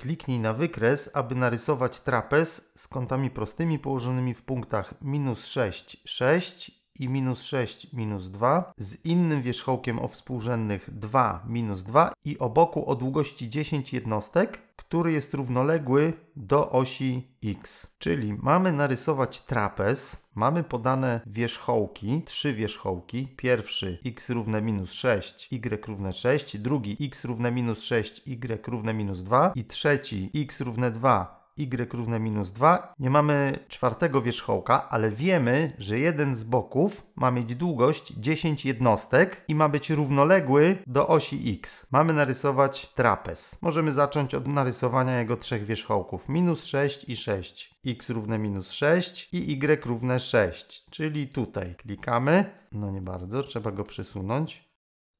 Kliknij na wykres, aby narysować trapez z kątami prostymi położonymi w punktach minus 6, 6 i minus 6, minus 2, z innym wierzchołkiem o współrzędnych 2, minus 2 i o boku o długości 10 jednostek, który jest równoległy do osi x. Czyli mamy narysować trapez, mamy podane wierzchołki, trzy wierzchołki. Pierwszy x równe minus 6, y równe 6, drugi x równe minus 6, y równe minus 2 i trzeci x równe 2, y równe minus 2. Nie mamy czwartego wierzchołka, ale wiemy, że jeden z boków ma mieć długość 10 jednostek i ma być równoległy do osi x. Mamy narysować trapez. Możemy zacząć od narysowania jego trzech wierzchołków. Minus 6 i 6. x równe minus 6 i y równe 6. Czyli tutaj klikamy. No nie bardzo, trzeba go przesunąć.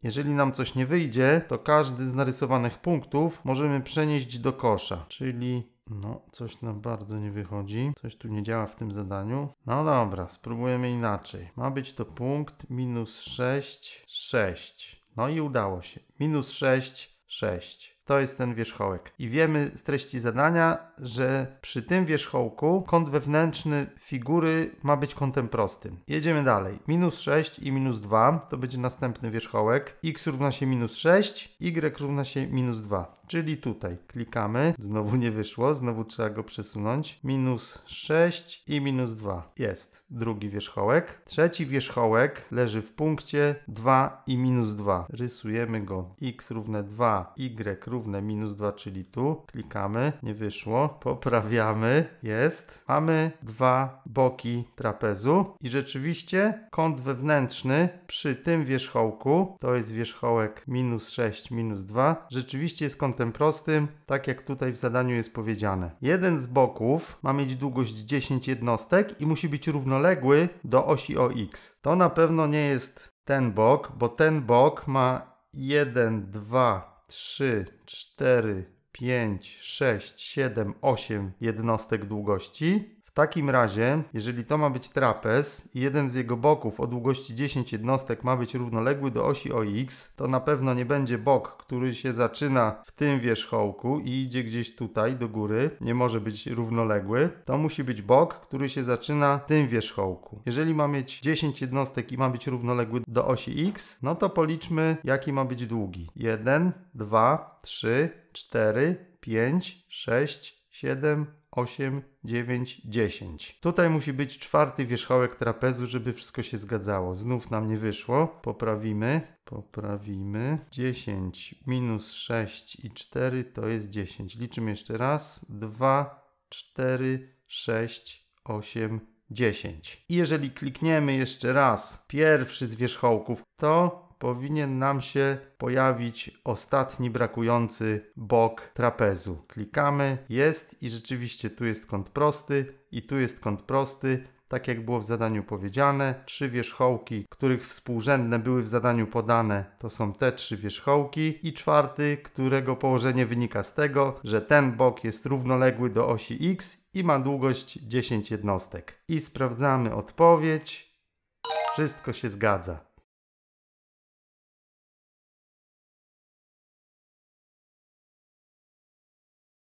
Jeżeli nam coś nie wyjdzie, to każdy z narysowanych punktów możemy przenieść do kosza, czyli no, coś nam bardzo nie wychodzi. Coś tu nie działa w tym zadaniu. No dobra, spróbujemy inaczej. Ma być to punkt minus 6, 6. No i udało się. Minus 6, 6. To jest ten wierzchołek. I wiemy z treści zadania, że przy tym wierzchołku kąt wewnętrzny figury ma być kątem prostym. Jedziemy dalej. Minus 6 i minus 2 to będzie następny wierzchołek. x równa się minus 6, y równa się minus 2 czyli tutaj. Klikamy, znowu nie wyszło, znowu trzeba go przesunąć. Minus 6 i minus 2. Jest drugi wierzchołek. Trzeci wierzchołek leży w punkcie 2 i minus 2. Rysujemy go. x równe 2, y równe równe minus 2, czyli tu. Klikamy, nie wyszło, poprawiamy, jest. Mamy dwa boki trapezu i rzeczywiście kąt wewnętrzny przy tym wierzchołku, to jest wierzchołek minus 6, minus 2, rzeczywiście jest kątem prostym, tak jak tutaj w zadaniu jest powiedziane. Jeden z boków ma mieć długość 10 jednostek i musi być równoległy do osi OX. To na pewno nie jest ten bok, bo ten bok ma 1, 2, 3, 4, 5, 6, 7, 8 jednostek długości. W takim razie, jeżeli to ma być trapez i jeden z jego boków o długości 10 jednostek ma być równoległy do osi OX, to na pewno nie będzie bok, który się zaczyna w tym wierzchołku i idzie gdzieś tutaj do góry, nie może być równoległy. To musi być bok, który się zaczyna w tym wierzchołku. Jeżeli ma mieć 10 jednostek i ma być równoległy do osi X, no to policzmy jaki ma być długi. 1, 2, 3, 4, 5, 6, 7, 8, 9, 10. Tutaj musi być czwarty wierzchołek trapezu, żeby wszystko się zgadzało. Znów nam nie wyszło. Poprawimy. Poprawimy. 10 minus 6 i 4 to jest 10. Liczymy jeszcze raz. 2, 4, 6, 8, 10. I jeżeli klikniemy jeszcze raz pierwszy z wierzchołków, to powinien nam się pojawić ostatni brakujący bok trapezu. Klikamy, jest i rzeczywiście tu jest kąt prosty i tu jest kąt prosty. Tak jak było w zadaniu powiedziane, trzy wierzchołki, których współrzędne były w zadaniu podane, to są te trzy wierzchołki i czwarty, którego położenie wynika z tego, że ten bok jest równoległy do osi x i ma długość 10 jednostek. I sprawdzamy odpowiedź. Wszystko się zgadza.